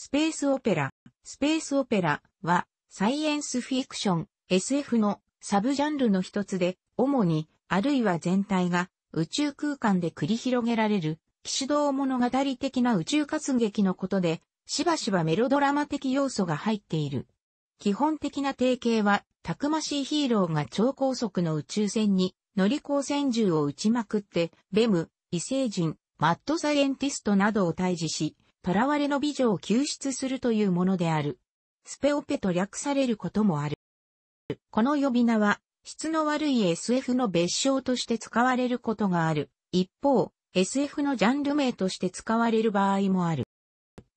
スペースオペラ。スペースオペラは、サイエンスフィクション、SF のサブジャンルの一つで、主に、あるいは全体が、宇宙空間で繰り広げられる、騎士道物語的な宇宙活劇のことで、しばしばメロドラマ的要素が入っている。基本的な定型は、たくましいヒーローが超高速の宇宙船に乗り光線銃を撃ちまくって、ベム、異星人、マッドサイエンティストなどを退治し、囚われの美女を救出するというものである。スペオペと略されることもある。この呼び名は、質の悪い SF の別称として使われることがある。一方、SF のジャンル名として使われる場合もある。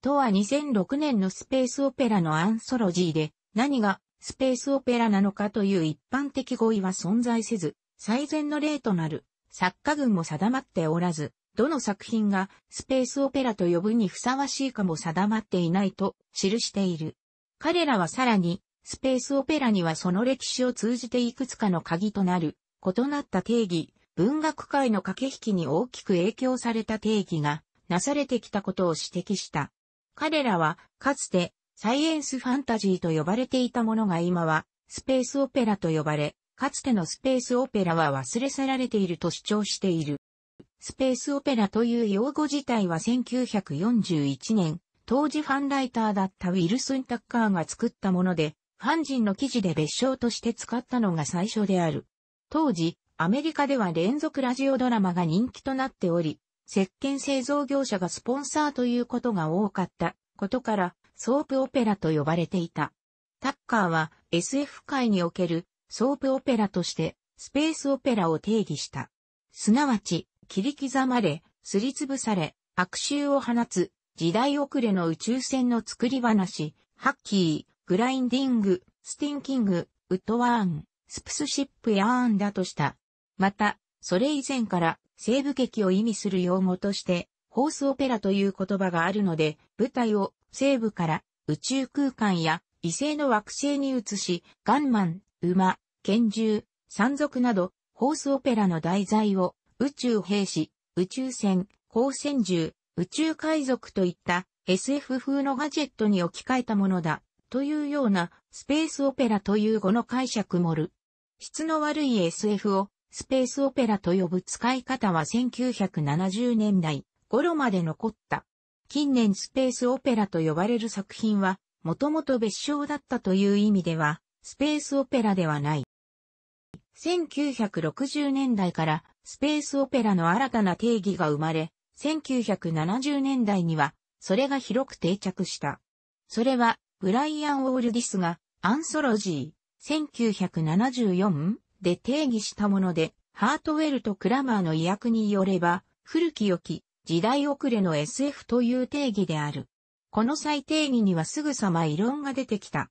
とは2006年のスペースオペラのアンソロジーで、何がスペースオペラなのかという一般的語彙は存在せず、最善の例となる作家群も定まっておらず、どの作品がスペースオペラと呼ぶにふさわしいかも定まっていないと記している。彼らはさらに、スペースオペラにはその歴史を通じていくつかの鍵となる、異なった定義、文学界の駆け引きに大きく影響された定義がなされてきたことを指摘した。彼らは、かつて、サイエンスファンタジーと呼ばれていたものが今は、スペースオペラと呼ばれ、かつてのスペースオペラは忘れ去られていると主張している。スペースオペラという用語自体は1941年、当時ファンライターだったウィルスン・タッカーが作ったもので、ファン人の記事で別称として使ったのが最初である。当時、アメリカでは連続ラジオドラマが人気となっており、石鹸製造業者がスポンサーということが多かったことから、ソープオペラと呼ばれていた。タッカーは SF 界におけるソープオペラとしてスペースオペラを定義した。すなわち、切り刻まれ、すりつぶされ、悪臭を放つ、時代遅れの宇宙船の作り話、ハッキー、グラインディング、スティンキング、ウッドワーン、スプスシップやーンだとした。また、それ以前から西部劇を意味する用語として、ホースオペラという言葉があるので、舞台を西部から宇宙空間や異星の惑星に移し、ガンマン、馬、拳銃、山賊など、ホースオペラの題材を宇宙兵士、宇宙船、光線銃、宇宙海賊といった SF 風のガジェットに置き換えたものだ、というようなスペースオペラという語の解釈もる。質の悪い SF をスペースオペラと呼ぶ使い方は1970年代頃まで残った。近年スペースオペラと呼ばれる作品は、もともと別称だったという意味では、スペースオペラではない。1960年代からスペースオペラの新たな定義が生まれ、1970年代には、それが広く定着した。それは、ブライアン・オールディスが、アンソロジー、1974で定義したもので、ハートウェルとクラマーの意訳によれば、古き良き、時代遅れの SF という定義である。この再定義にはすぐさま異論が出てきた。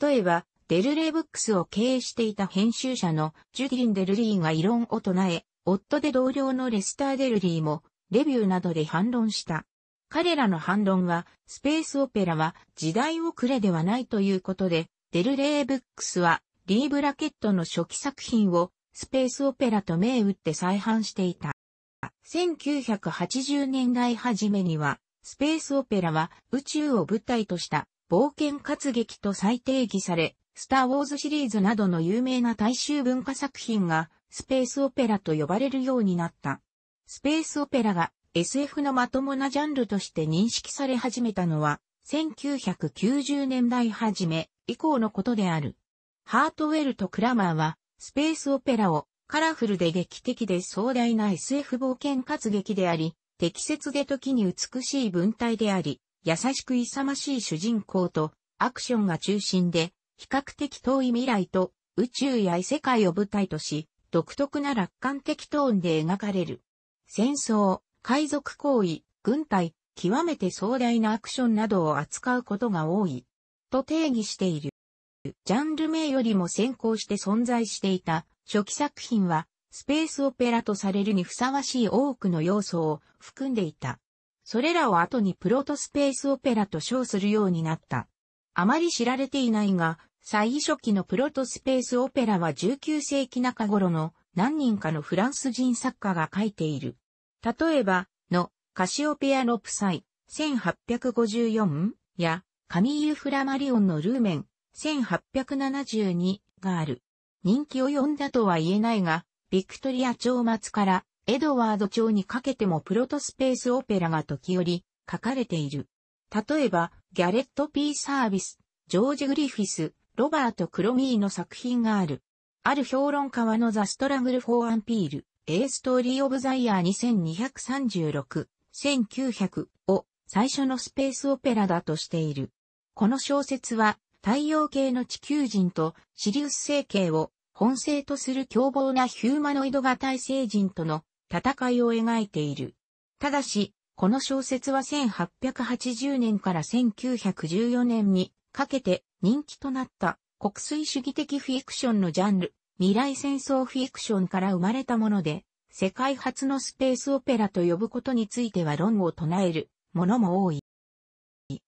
例えば、デルレーブックスを経営していた編集者のジュディン・デルリーが異論を唱え、夫で同僚のレスター・デルリーも、レビューなどで反論した。彼らの反論は、スペースオペラは時代遅れではないということで、デルレーブックスは、リー・ブラケットの初期作品を、スペースオペラと銘打って再販していた。1980年代初めには、スペースオペラは宇宙を舞台とした冒険活劇と再定義され、スター・ウォーズシリーズなどの有名な大衆文化作品がスペースオペラと呼ばれるようになった。スペースオペラが SF のまともなジャンルとして認識され始めたのは、1990年代初め以降のことである。ハートウェルとクラマーは、スペースオペラをカラフルで劇的で壮大な SF 冒険活劇であり、適切で時に美しい文体であり、優しく勇ましい主人公とアクションが中心で、比較的遠い未来と宇宙や異世界を舞台とし、独特な楽観的トーンで描かれる。戦争、海賊行為、軍隊、極めて壮大なアクションなどを扱うことが多い、と定義している。ジャンル名よりも先行して存在していた初期作品は、スペースオペラとされるにふさわしい多くの要素を含んでいた。それらを後にプロトスペースオペラと称するようになった。あまり知られていないが、最初期のプロトスペースオペラは19世紀中頃の何人かのフランス人作家が書いている。例えば、の、カシオペアのプサイ、1854や、カミーユ・フラマリオンのルーメン、1872がある。人気を呼んだとは言えないが、ビクトリア朝末からエドワード朝にかけてもプロトスペースオペラが時折書かれている。例えば、ギャレット・ピー・サービス、ジョージ・グリフィス、ロバート・クロミーの作品がある。ある評論家はのザ・ストラグル・フォー・アンピール、A ストーリー・オブ・ザ・イヤー2236-1900を最初のスペースオペラだとしている。この小説は太陽系の地球人とシリウス星系を本性とする凶暴なヒューマノイド型異星人との戦いを描いている。ただし、この小説は1880年から1914年にかけて人気となった国粋主義的フィクションのジャンル、未来戦争フィクションから生まれたもので、世界初のスペースオペラと呼ぶことについては論を唱えるものも多い。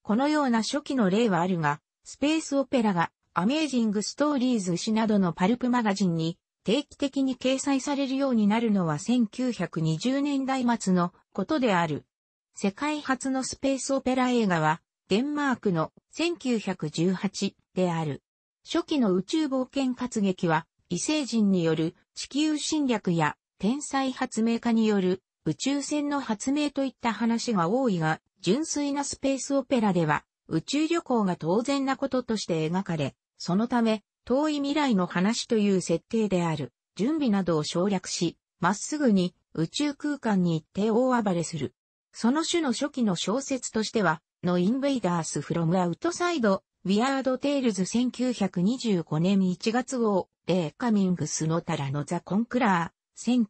このような初期の例はあるが、スペースオペラがアメージングストーリーズ誌などのパルプマガジンに定期的に掲載されるようになるのは1920年代末のことである。世界初のスペースオペラ映画はデンマークの1918である。初期の宇宙冒険活劇は、異星人による地球侵略や天才発明家による宇宙船の発明といった話が多いが、純粋なスペースオペラでは宇宙旅行が当然なこととして描かれ、そのため遠い未来の話という設定である、準備などを省略し、まっすぐに宇宙空間に行って大暴れする。その種の初期の小説としてはのインベイダースフロムアウトサイド、ウィアードテイルズ1925年1月号、レイ・カミングスのタラのザ・コンクラー、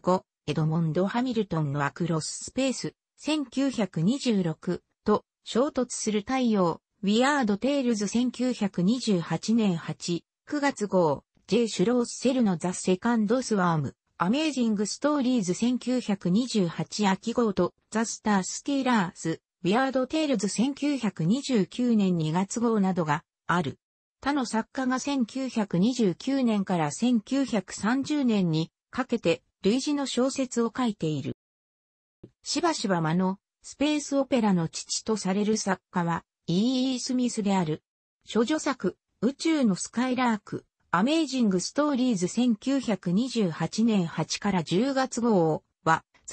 1925、エドモンド・ハミルトンのアクロススペース、1926と衝突する太陽、ウィアード・テイルズ1928年8、9月号、ジイ・シュロースセルのザ・セカンド・スワーム、アメージング・ストーリーズ1928秋号とザ・スター・スティーラーズウィアード・テイルズ1929年2月号などがある。他の作家が1929年から1930年にかけて類似の小説を書いている。しばしば間のスペースオペラの父とされる作家は E.E. スミスである。諸女作、宇宙のスカイラーク、アメイジングストーリーズ1928年8から10月号を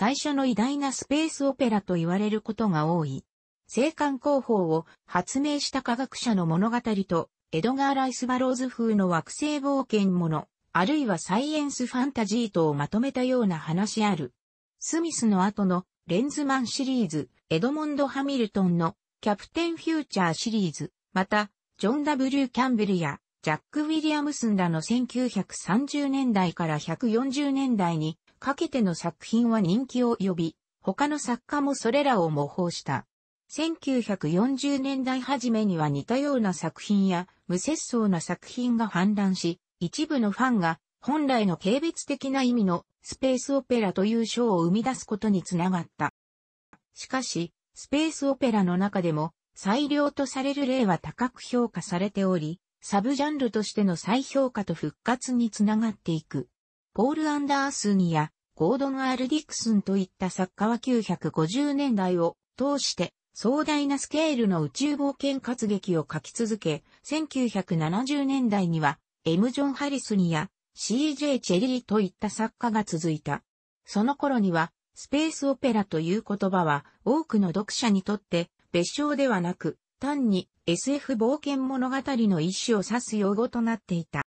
最初の偉大なスペースオペラと言われることが多い。生函工法を発明した科学者の物語と、エドガー・ライス・バローズ風の惑星冒険もの、あるいはサイエンスファンタジーとをまとめたような話ある。スミスの後のレンズマンシリーズ、エドモンド・ハミルトンのキャプテン・フューチャーシリーズ、また、ジョン・ W・ キャンベルやジャック・ウィリアムスンらの1930年代から140年代にかけての作品は人気を呼び、他の作家もそれらを模倣した。1940年代初めには似たような作品や無節操な作品が氾濫し、一部のファンが本来の軽蔑的な意味のスペースオペラという賞を生み出すことにつながった。しかし、スペースオペラの中でも最良とされる例は高く評価されており、サブジャンルとしての再評価と復活につながっていく。ポール・アンダースニやゴードン・アール・ディクスンといった作家は950年代を通して壮大なスケールの宇宙冒険活劇を書き続け、1970年代にはエム・ジョン・ハリスニや CJ・ チェリーといった作家が続いた。その頃にはスペースオペラという言葉は多くの読者にとって別称ではなく単に SF 冒険物語の一種を指す用語となっていた。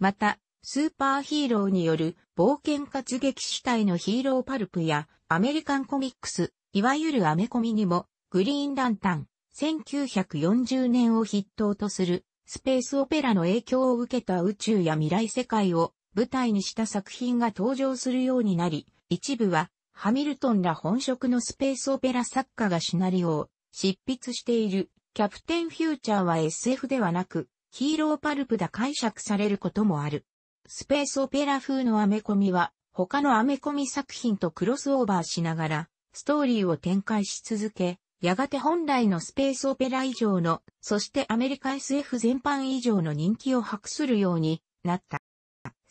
また、スーパーヒーローによる冒険活劇主体のヒーローパルプやアメリカンコミックス、いわゆるアメコミにもグリーンランタン、1940年を筆頭とするスペースオペラの影響を受けた宇宙や未来世界を舞台にした作品が登場するようになり、一部はハミルトンら本職のスペースオペラ作家がシナリオを執筆しているキャプテンフューチャーは SF ではなくヒーローパルプだ解釈されることもある。スペースオペラ風のアメコミは、他のアメコミ作品とクロスオーバーしながら、ストーリーを展開し続け、やがて本来のスペースオペラ以上の、そしてアメリカ SF 全般以上の人気を博するようになった。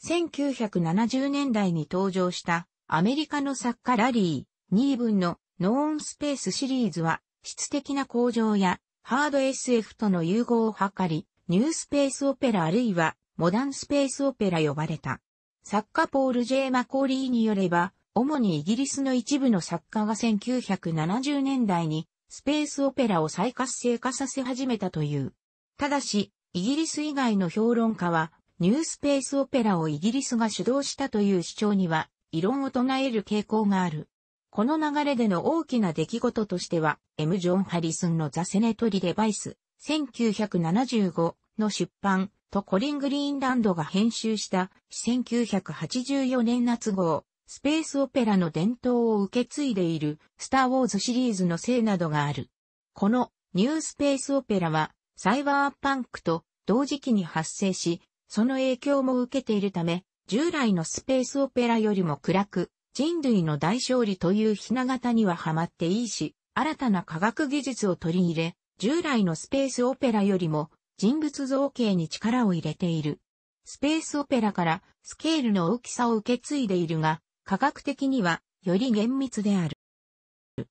1970年代に登場したアメリカの作家ラリー・ニーブンのノーンスペースシリーズは質的な向上やハード SF との融合を図りニュースペースオペラあるいはモダンスペースオペラ呼ばれた。作家ポール・ジェーマコーリーによれば、主にイギリスの一部の作家が1970年代にスペースオペラを再活性化させ始めたという。ただし、イギリス以外の評論家は、ニュースペースオペラをイギリスが主導したという主張には、異論を唱える傾向がある。この流れでの大きな出来事としては、M・ ジョン・ハリスンのザ・セネトリ・デバイス、1975の出版、とコリン・グリーンランドが編集した1984年夏号、スペースオペラの伝統を受け継いでいるスター・ウォーズシリーズのせいなどがある。このニュースペースオペラはサイバーパンクと同時期に発生し、その影響も受けているため、従来のスペースオペラよりも暗く、人類の大勝利というひな形にはハマっていいし、新たな科学技術を取り入れ、従来のスペースオペラよりも人物造形に力を入れている。スペースオペラからスケールの大きさを受け継いでいるが、科学的にはより厳密である。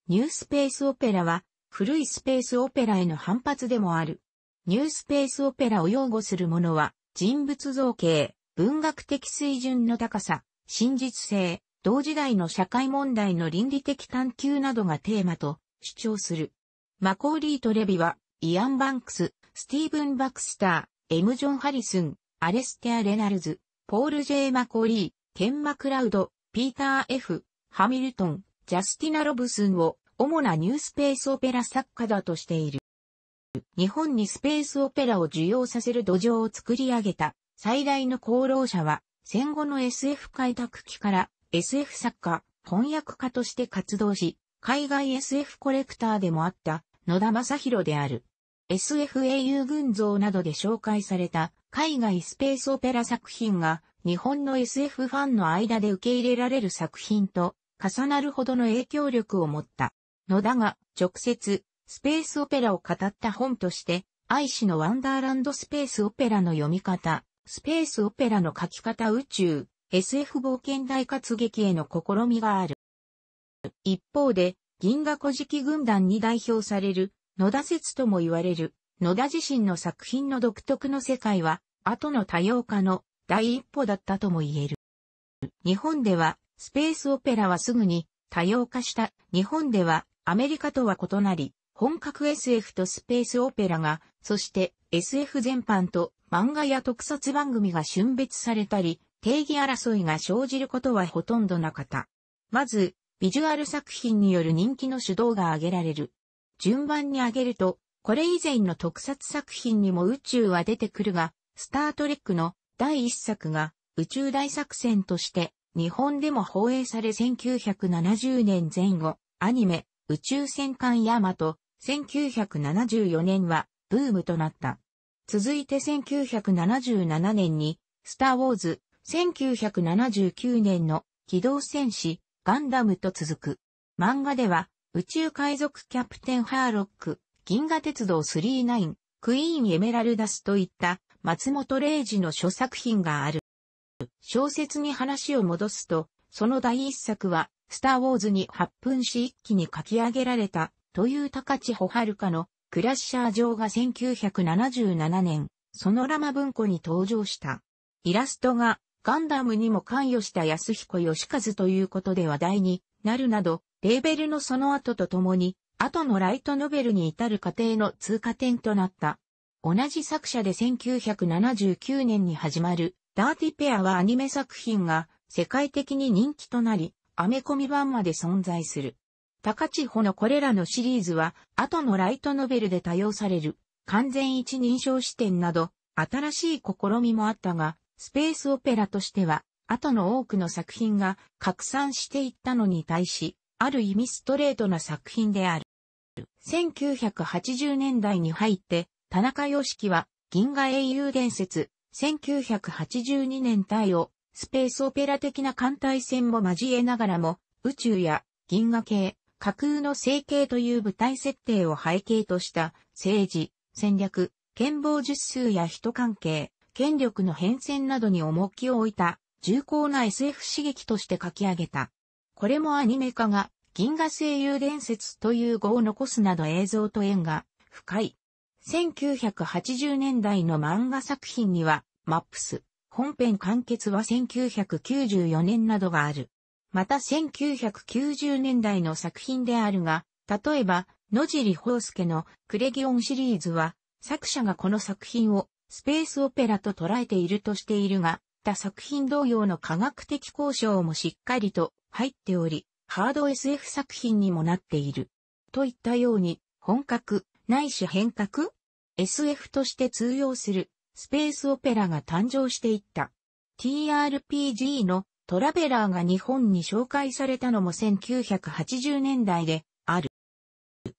ニュースペースオペラは古いスペースオペラへの反発でもある。ニュースペースオペラを擁護する者は人物造形、文学的水準の高さ、真実性、同時代の社会問題の倫理的探求などがテーマと主張する。マコーリー・トレビはイアン・バンクス、スティーブン・バクスター、エム・ジョン・ハリスン、アレステア・レナルズ、ポール・ジェイ・マコリー、ケン・マクラウド、ピーター・ F、ハミルトン、ジャスティナ・ロブスンを主なニュースペースオペラ作家だとしている。日本にスペースオペラを受容させる土壌を作り上げた最大の功労者は戦後の SF 開拓期から SF 作家、翻訳家として活動し、海外 SF コレクターでもあった野田正宏である。SFAU 群像などで紹介された海外スペースオペラ作品が日本の SF ファンの間で受け入れられる作品と重なるほどの影響力を持ったのだが直接スペースオペラを語った本として愛氏のワンダーランドスペースオペラの読み方、スペースオペラの書き方宇宙、SF 冒険大活劇への試みがある。一方で、銀河古事記軍団に代表される野田説とも言われる、野田自身の作品の独特の世界は、後の多様化の第一歩だったとも言える。日本では、スペースオペラはすぐに多様化した。日本では、アメリカとは異なり、本格 SF とスペースオペラが、そして SF 全般と漫画や特撮番組が春別されたり、定義争いが生じることはほとんどなかった。まず、ビジュアル作品による人気の主導が挙げられる。順番に挙げると、これ以前の特撮作品にも宇宙は出てくるが、スタートレックの第一作が宇宙大作戦として日本でも放映され1970年前後、アニメ、宇宙戦艦ヤマト、1974年はブームとなった。続いて1977年に、スターウォーズ、1979年の機動戦士、ガンダムと続く。漫画では、宇宙海賊キャプテンハーロック、銀河鉄道39、クイーンエメラルダスといった松本零士の諸作品がある。小説に話を戻すと、その第一作は、スター・ウォーズに発奮し一気に書き上げられた、という高千穂遥のクラッシャー城が1977年、そのラマ文庫に登場した。イラストがガンダムにも関与した安彦義和ということで話題になるなど、レーベルのその後と共に、後のライトノベルに至る過程の通過点となった。同じ作者で1979年に始まる、ダーティペアはアニメ作品が世界的に人気となり、アメコミ版まで存在する。高千穂のこれらのシリーズは、後のライトノベルで多用される、完全一人称視点など、新しい試みもあったが、スペースオペラとしては、後の多くの作品が拡散していったのに対し、ある意味ストレートな作品である。1980年代に入って、田中良樹は、銀河英雄伝説、1982年対を、スペースオペラ的な艦隊戦も交えながらも、宇宙や銀河系、架空の成形という舞台設定を背景とした政治、戦略、剣謀術数や人関係、権力の変遷などに重きを置いた重厚な SF 刺激として書き上げたこれもアニメ化が、銀河声優伝説という語を残すなど映像と縁が深い。1980年代の漫画作品には、マップス、本編完結は1994年などがある。また1990年代の作品であるが、例えば、野尻宝介のクレギオンシリーズは、作者がこの作品をスペースオペラと捉えているとしているが、他作品同様の科学的交渉もしっかりと入っており、ハード SF 作品にもなっている。といったように、本格、ないし変革 ?SF として通用するスペースオペラが誕生していった。TRPG のトラベラーが日本に紹介されたのも1980年代である。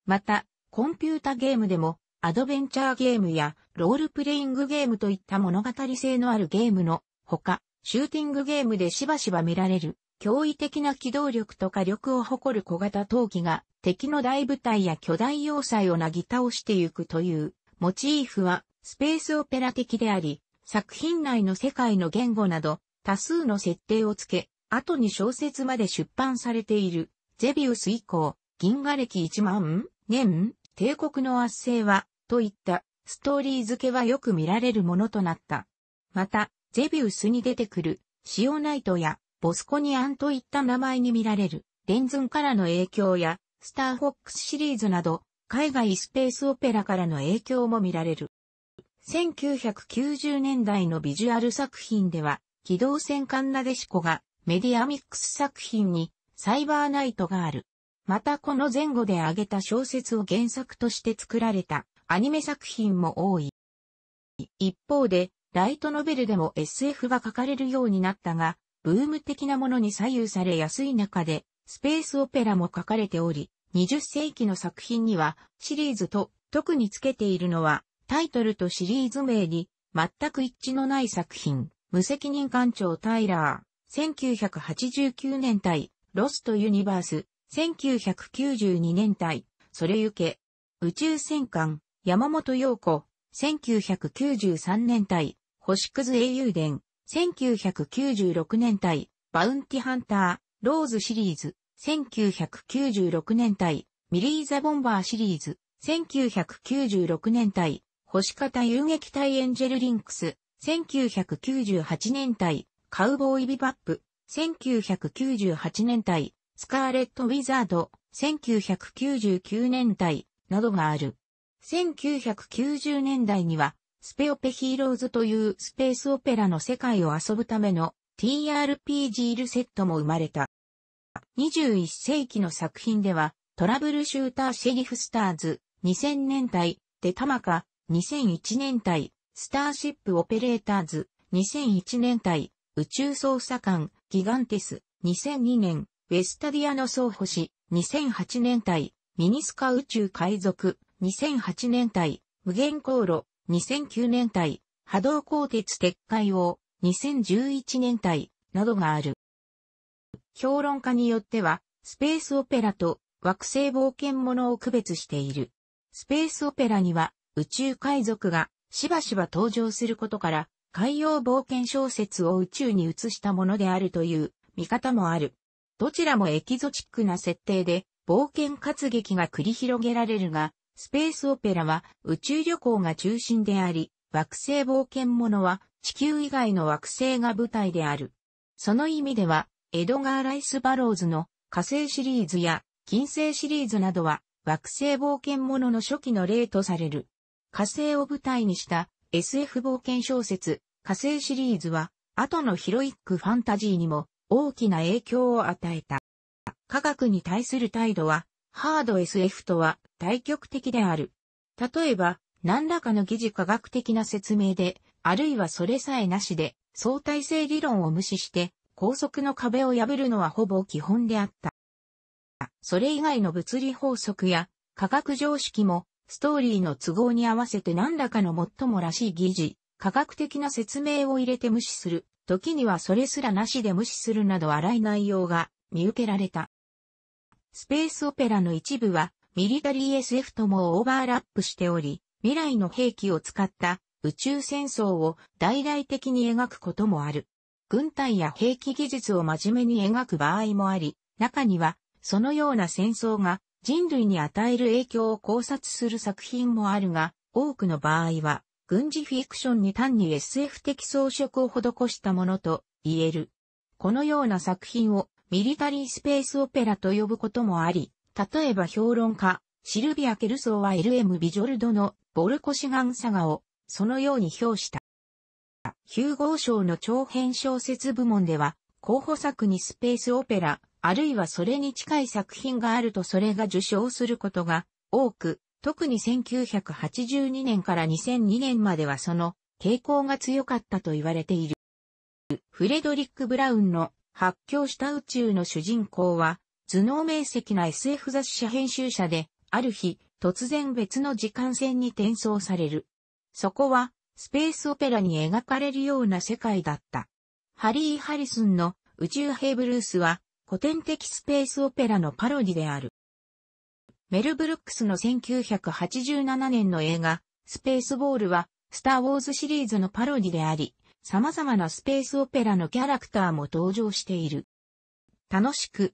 また、コンピュータゲームでもアドベンチャーゲームやロールプレイングゲームといった物語性のあるゲームのほか、シューティングゲームでしばしば見られる驚異的な機動力と火力を誇る小型闘技が敵の大部隊や巨大要塞をなぎ倒してゆくというモチーフはスペースオペラ的であり、作品内の世界の言語など多数の設定をつけ、後に小説まで出版されているゼビウス以降、銀河歴1万年、帝国の圧政は、といったストーリー付けはよく見られるものとなった。また、ゼビウスに出てくる、シオナイトやボスコニアンといった名前に見られる、レンズンからの影響や、スターフォックスシリーズなど、海外スペースオペラからの影響も見られる。1990年代のビジュアル作品では、機動戦艦なでしこがメディアミックス作品にサイバーナイトがある。またこの前後で挙げた小説を原作として作られたアニメ作品も多い。一方で、ライトノベルでも SF が書かれるようになったが、ブーム的なものに左右されやすい中で、スペースオペラも書かれており、20世紀の作品にはシリーズと特につけているのはタイトルとシリーズ名に全く一致のない作品、無責任艦長タイラー、1989年対、ロストユニバース、1992年対、それゆけ、宇宙戦艦、山本陽子、1993年対、星屑英雄伝、1996年対、バウンティハンター、ローズシリーズ、1996年対、ミリーザ・ボンバーシリーズ、1996年対、星型遊撃隊エンジェル・リンクス、1998年対、カウボーイ・ビバップ、1998年対、スカーレット・ウィザード、1999年代などがある。1990年代にはスペオペヒーローズというスペースオペラの世界を遊ぶための TRPG ルセットも生まれた。21世紀の作品では、トラブルシューターシェリフスターズ、2000年代、デタマカ、2001年代、スターシップオペレーターズ、2001年代、宇宙捜査官、ギガンテス、2002年、ウェスタディアの保星、2008年代、ミニスカ宇宙海賊、2008年代、無限航路、2009年代、波動鋼鉄撤回を2011年代、などがある。評論家によっては、スペースオペラと惑星冒険者を区別している。スペースオペラには宇宙海賊がしばしば登場することから、海洋冒険小説を宇宙に移したものであるという見方もある。どちらもエキゾチックな設定で冒険活劇が繰り広げられるが、スペースオペラは宇宙旅行が中心であり、惑星冒険者は地球以外の惑星が舞台である。その意味では、エドガー・ライス・バローズの火星シリーズや金星シリーズなどは惑星冒険者の初期の例とされる。火星を舞台にした SF 冒険小説火星シリーズは後のヒロイックファンタジーにも大きな影響を与えた。科学に対する態度はハード SF とは大局的である。例えば、何らかの疑似科学的な説明で、あるいはそれさえなしで、相対性理論を無視して、高速の壁を破るのはほぼ基本であった。それ以外の物理法則や科学常識も、ストーリーの都合に合わせて何らかの最もらしい疑似、科学的な説明を入れて無視する、時にはそれすらなしで無視するなど荒い内容が見受けられた。スペースオペラの一部はミリタリー SF ともオーバーラップしており、未来の兵器を使った宇宙戦争を大々的に描くこともある。軍隊や兵器技術を真面目に描く場合もあり、中にはそのような戦争が人類に与える影響を考察する作品もあるが、多くの場合は軍事フィクションに単に SF 的装飾を施したものと言える。このような作品をミリタリースペースオペラと呼ぶこともあり、例えば評論家、シルビア・ケルソーは LM・ ビジョルドのボルコシガン・サガをそのように評した。ヒューゴー賞の長編小説部門では、候補作にスペースオペラ、あるいはそれに近い作品があるとそれが受賞することが多く、特に1982年から2002年まではその傾向が強かったと言われている。フレドリック・ブラウンの発狂した宇宙の主人公は、頭脳明晰な SF 雑誌編集者で、ある日、突然別の時間線に転送される。そこは、スペースオペラに描かれるような世界だった。ハリー・ハリスンの宇宙兵ブルースは古典的スペースオペラのパロディである。メル・ブルックスの1987年の映画、スペースボールは、スター・ウォーズシリーズのパロディであり、様々なスペースオペラのキャラクターも登場している。楽しく、